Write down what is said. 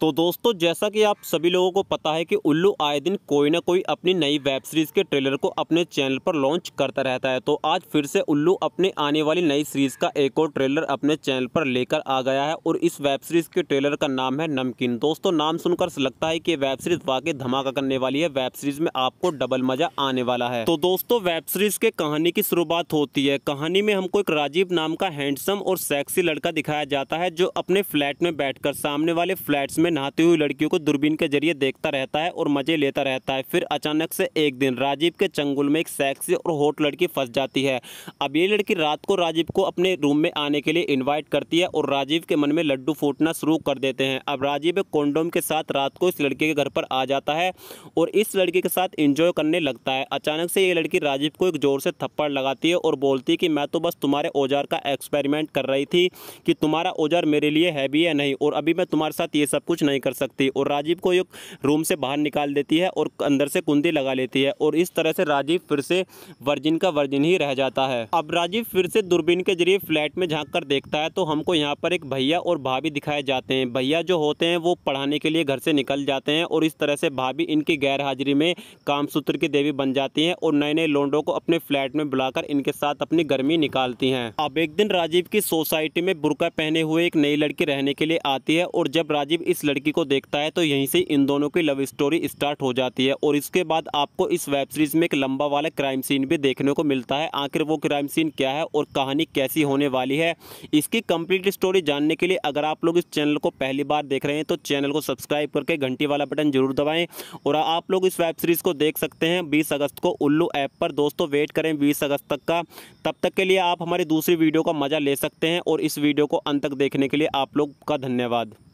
तो दोस्तों जैसा कि आप सभी लोगों को पता है कि उल्लू आए दिन कोई ना कोई अपनी नई वेब सीरीज़ के ट्रेलर को अपने चैनल पर लॉन्च करता रहता है तो आज फिर से उल्लू अपने आने वाली नई सीरीज़ का एक और ट्रेलर अपने चैनल पर लेकर आ गया है और इस वेब सीरीज़ के ट्रेलर का नाम है नमकीन दोस्तों नाम सुनकर लगता है कि वेब सीरीज़ वाकई धमाका करने वाली है वेब सीरीज़ में आपको डबल मज़ा आने वाला है तो दोस्तों वेब सीरीज़ के कहानी की शुरुआत होती है कहानी में हमको एक राजीव नाम का हैंडसम और सेक्सी लड़का दिखाया जाता है जो अपने फ्लैट में बैठकर सामने वाले फ्लैट्स में में नहाती हुई लड़कियों को दूरबीन के जरिए देखता रहता है और मजे लेता रहता है फिर अचानक से एक दिन राजीव के चंगुल में एक सेक्सी और होट लड़की फंस जाती है अब ये लड़की रात को राजीव को अपने रूम में आने के लिए इन्वाइट करती है और राजीव के मन में लड्डू फूटना शुरू कर देते हैं अब राजीव कोंडोम के साथ रात को इस लड़के के घर पर आ जाता है और इस लड़की के साथ इंजॉय करने लगता है अचानक से ये लड़की राजीव को एक ज़ोर से थप्पड़ लगाती है और बोलती है कि मैं तो बस तुम्हारे औजार का एक्सपेरिमेंट कर रही थी कि तुम्हारा औजार मेरे लिए हैवी है नहीं और अभी मैं तुम्हारे साथ ये सब कुछ कुछ नहीं कर सकती और राजीव को एक रूम से बाहर निकाल देती है और अंदर से कुंदी लगा लेती है और इस तरह से राजीव फिर से वर्जिन का वर्जिन ही रह जाता है अब राजीव फिर से दूरबीन के जरिए फ्लैट में झाँक कर देखता है तो हमको यहाँ पर एक भैया और भाभी दिखाए जाते हैं भैया जो होते हैं वो पढ़ाने के लिए घर से निकल जाते हैं और इस तरह से भाभी इनकी गैरहाजिरी में कामसूत्र की देवी बन जाती हैं और नए नए लोंडो को अपने फ्लैट में बुलाकर इनके साथ अपनी गर्मी निकालती हैं अब एक दिन राजीव की सोसाइटी में बुरका पहने हुए एक नई लड़की रहने के लिए आती है और जब राजीव इस लड़की को देखता है तो यहीं से इन दोनों की लव स्टोरी स्टार्ट हो जाती है और इसके बाद आपको इस वेब सीरीज में एक लंबा वाला क्राइम सीन भी देखने को मिलता है आखिर वो क्राइम सीन क्या है और कहानी कैसी होने वाली है इसकी कंप्लीट स्टोरी जानने के लिए अगर आप लोग इस चैनल को पहली बार देख रहे हैं तो चैनल को सब्सक्राइब करके घंटी वाला बटन जरूर दबाएं और आप लोग इस वेब सीरीज़ को देख सकते हैं बीस अगस्त को उल्लू ऐप पर दोस्तों वेट करें बीस अगस्त तक का तब तक के लिए आप हमारी दूसरी वीडियो का मज़ा ले सकते हैं और इस वीडियो को अंत तक देखने के लिए आप लोग का धन्यवाद